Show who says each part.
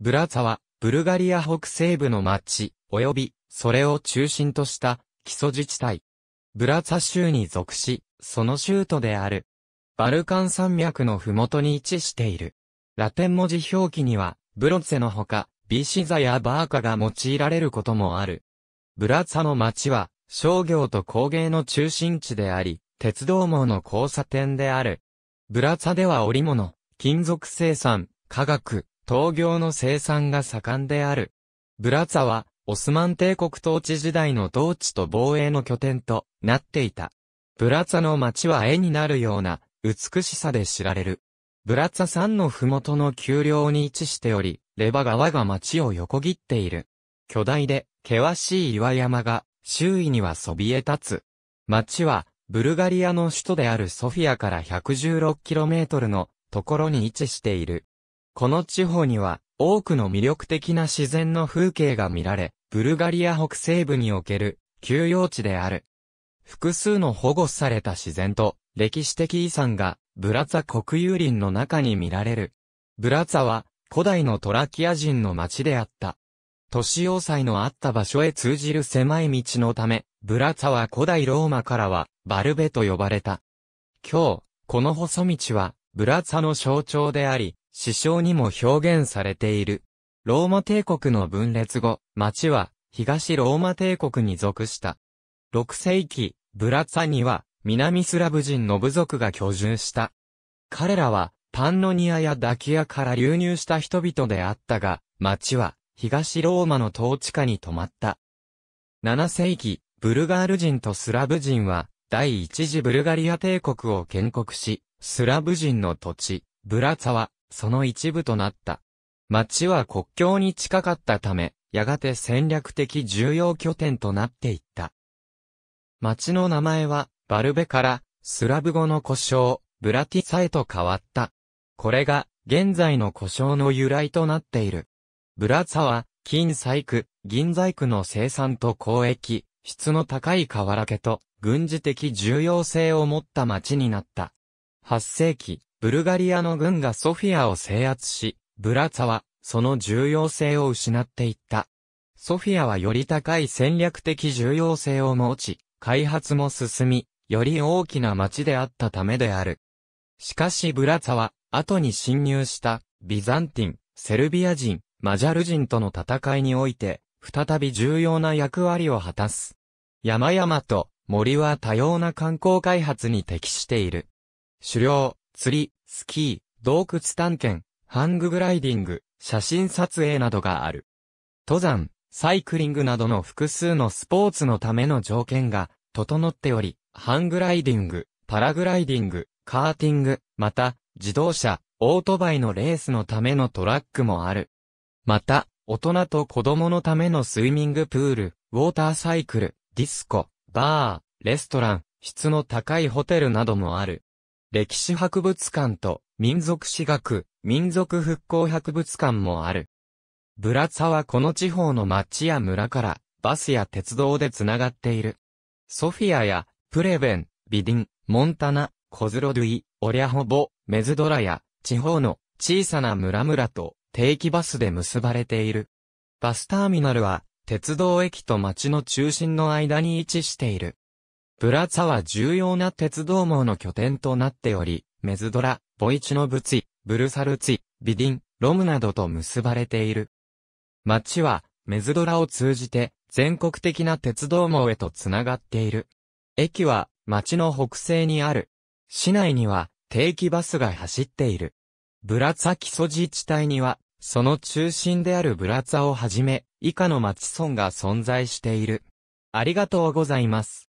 Speaker 1: ブラザは、ブルガリア北西部の町、及び、それを中心とした、基礎自治体。ブラザ州に属し、その州都である。バルカン山脈の麓に位置している。ラテン文字表記には、ブロツェのほか、ビシザやバーカが用いられることもある。ブラザの町は、商業と工芸の中心地であり、鉄道網の交差点である。ブラザでは織物、金属生産、化学、陶業の生産が盛んである。ブラツァは、オスマン帝国統治時代の統治と防衛の拠点となっていた。ブラツァの町は絵になるような美しさで知られる。ブラツァ山の麓の丘陵に位置しており、レバ川が街を横切っている。巨大で険しい岩山が周囲にはそびえ立つ。街はブルガリアの首都であるソフィアから 116km のところに位置している。この地方には多くの魅力的な自然の風景が見られ、ブルガリア北西部における休養地である。複数の保護された自然と歴史的遺産がブラツァ国有林の中に見られる。ブラツァは古代のトラキア人の町であった。都市要塞のあった場所へ通じる狭い道のため、ブラツァは古代ローマからはバルベと呼ばれた。今日、この細道はブラツァの象徴であり、詩章にも表現されている。ローマ帝国の分裂後、町は東ローマ帝国に属した。6世紀、ブラツァには南スラブ人の部族が居住した。彼らはパンノニアやダキアから流入した人々であったが、町は東ローマの統治下に止まった。7世紀、ブルガール人とスラブ人は第一次ブルガリア帝国を建国し、スラブ人の土地、ブラツァはその一部となった。町は国境に近かったため、やがて戦略的重要拠点となっていった。町の名前は、バルベから、スラブ語の故障、ブラティサへと変わった。これが、現在の故障の由来となっている。ブラツァは、金細工、銀細工の生産と交易、質の高い河原家と、軍事的重要性を持った町になった。8世紀、ブルガリアの軍がソフィアを制圧し、ブラツァは、その重要性を失っていった。ソフィアはより高い戦略的重要性を持ち、開発も進み、より大きな町であったためである。しかしブラツァは、後に侵入した、ビザンティン、セルビア人、マジャル人との戦いにおいて、再び重要な役割を果たす。山々と森は多様な観光開発に適している。狩猟、釣り、スキー、洞窟探検、ハンググライディング、写真撮影などがある。登山、サイクリングなどの複数のスポーツのための条件が整っており、ハングライディング、パラグライディング、カーティング、また、自動車、オートバイのレースのためのトラックもある。また、大人と子供のためのスイミングプール、ウォーターサイクル、ディスコ、バー、レストラン、質の高いホテルなどもある。歴史博物館と民族史学、民族復興博物館もある。ブラツァはこの地方の町や村からバスや鉄道でつながっている。ソフィアやプレベン、ビディン、モンタナ、コズロドゥイ、オリャホボ、メズドラや地方の小さな村々と定期バスで結ばれている。バスターミナルは鉄道駅と町の中心の間に位置している。ブラツァは重要な鉄道網の拠点となっており、メズドラ、ボイチノブツィ、ブルサルツィ、ビディン、ロムなどと結ばれている。町は、メズドラを通じて、全国的な鉄道網へとつながっている。駅は、町の北西にある。市内には、定期バスが走っている。ブラツァ基礎自治体には、その中心であるブラツァをはじめ、以下の町村が存在している。ありがとうございます。